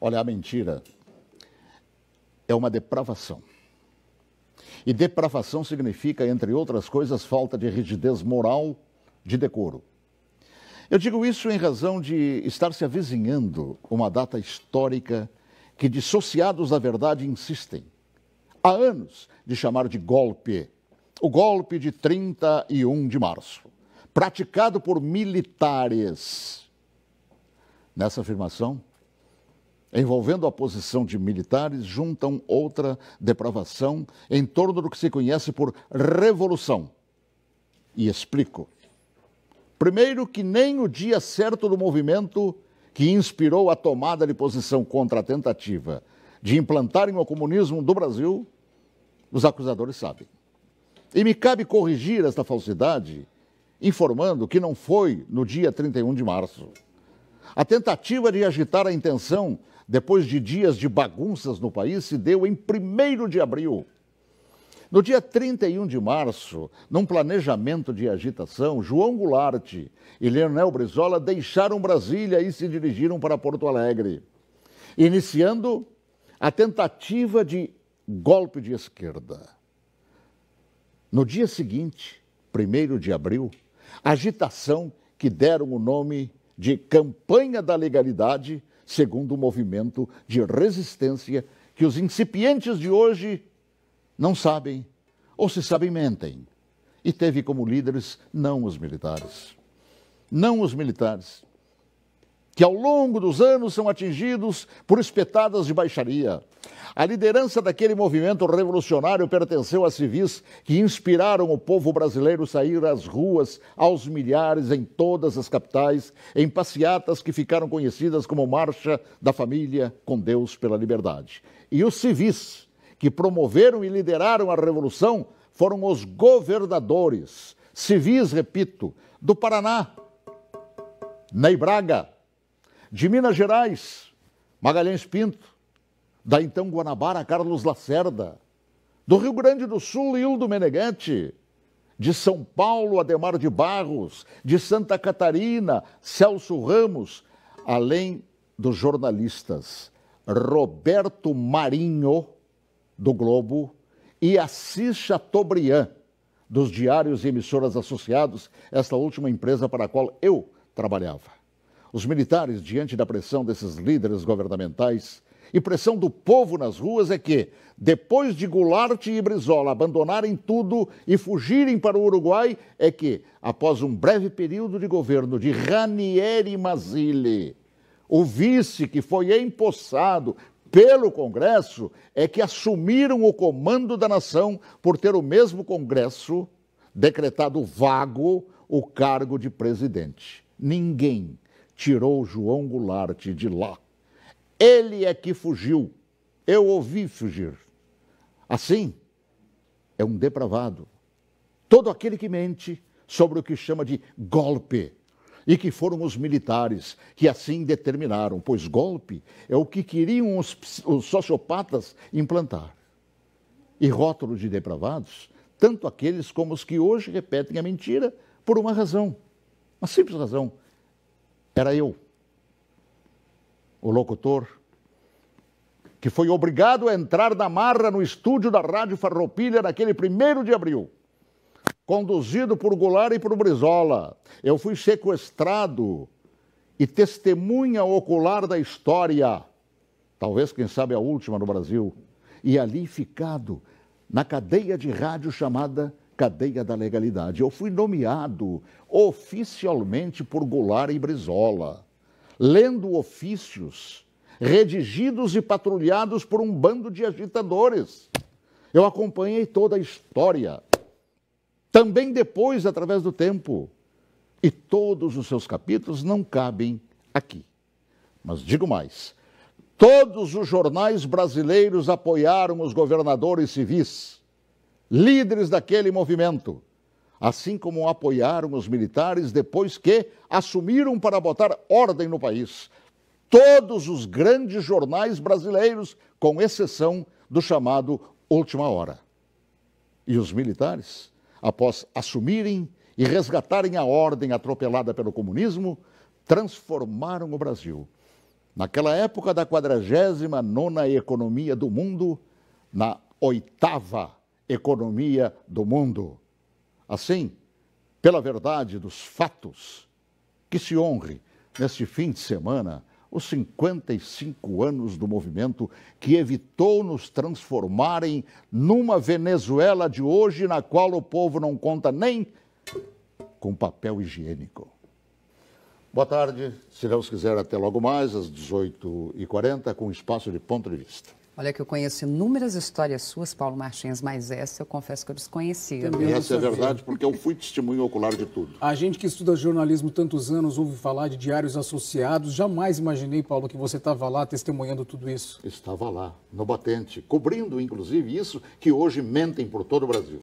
Olha, a mentira é uma depravação. E depravação significa, entre outras coisas, falta de rigidez moral, de decoro. Eu digo isso em razão de estar se avizinhando uma data histórica que dissociados da verdade insistem há anos de chamar de golpe. O golpe de 31 de março, praticado por militares. Nessa afirmação, envolvendo a posição de militares, juntam outra depravação em torno do que se conhece por revolução. E explico. Primeiro, que nem o dia certo do movimento que inspirou a tomada de posição contra a tentativa de implantarem o comunismo do Brasil, os acusadores sabem. E me cabe corrigir esta falsidade, informando que não foi no dia 31 de março. A tentativa de agitar a intenção depois de dias de bagunças no país, se deu em 1 de abril. No dia 31 de março, num planejamento de agitação, João Goulart e Leonel Brizola deixaram Brasília e se dirigiram para Porto Alegre, iniciando a tentativa de golpe de esquerda. No dia seguinte, 1 de abril, agitação que deram o nome de Campanha da Legalidade segundo o movimento de resistência que os incipientes de hoje não sabem, ou se sabem, mentem. E teve como líderes não os militares. Não os militares, que ao longo dos anos são atingidos por espetadas de baixaria, a liderança daquele movimento revolucionário pertenceu a civis que inspiraram o povo brasileiro sair às ruas aos milhares em todas as capitais, em passeatas que ficaram conhecidas como Marcha da Família com Deus pela Liberdade. E os civis que promoveram e lideraram a revolução foram os governadores, civis, repito, do Paraná, Ney Braga, de Minas Gerais, Magalhães Pinto, da então Guanabara Carlos Lacerda, do Rio Grande do Sul Hildo Menegante, de São Paulo Ademar de Barros, de Santa Catarina Celso Ramos, além dos jornalistas Roberto Marinho, do Globo, e Assis Chateaubriand, dos diários e emissoras associados, esta última empresa para a qual eu trabalhava. Os militares, diante da pressão desses líderes governamentais, e pressão do povo nas ruas é que, depois de Goulart e Brizola abandonarem tudo e fugirem para o Uruguai, é que, após um breve período de governo de Ranieri Mazzilli, o vice que foi empossado pelo Congresso é que assumiram o comando da nação por ter o mesmo Congresso decretado vago o cargo de presidente. Ninguém tirou João Goulart de lá. Ele é que fugiu. Eu ouvi fugir. Assim, é um depravado. Todo aquele que mente sobre o que chama de golpe e que foram os militares que assim determinaram, pois golpe é o que queriam os, os, sociopatas implantar. E rótulo de depravados, tanto aqueles como os que hoje repetem a mentira, por uma razão, uma simples razão: era eu o locutor, que foi obrigado a entrar na marra no estúdio da Rádio Farroupilha naquele primeiro de abril. Conduzido por Goulart e por Brizola, eu fui sequestrado e testemunha ocular da história, talvez, quem sabe, a última no Brasil, e ali ficado na cadeia de rádio chamada Cadeia da Legalidade. Eu fui nomeado oficialmente por Goulart e Brizola lendo ofícios redigidos e patrulhados por um bando de agitadores. Eu acompanhei toda a história, também depois, através do tempo. E todos os seus capítulos não cabem aqui. Mas digo mais: todos os jornais brasileiros apoiaram os governadores civis, líderes daquele movimento assim como apoiaram os militares depois que assumiram para botar ordem no país. Todos os grandes jornais brasileiros, com exceção do chamado Última Hora. E os militares, após assumirem e resgatarem a ordem atropelada pelo comunismo, transformaram o Brasil. Naquela época da 49 nona economia do mundo, na oitava economia do mundo. Assim, pela verdade dos fatos, que se honre neste fim de semana os 55 anos do movimento que evitou nos transformarem numa Venezuela de hoje na qual o povo não conta nem com papel higiênico. Boa tarde, se Deus quiser, até logo mais, às 18h40, com o espaço de ponto de vista. Olha que eu conheço inúmeras histórias suas, Paulo Martins, mas essa eu confesso que eu desconhecia. Também essa é verdade, porque eu fui testemunho ocular de tudo. A gente que estuda jornalismo tantos anos ouve falar de diários associados. Jamais imaginei, Paulo, que você estava lá testemunhando tudo isso. Estava lá, no batente, cobrindo, inclusive, isso que hoje mentem por todo o Brasil.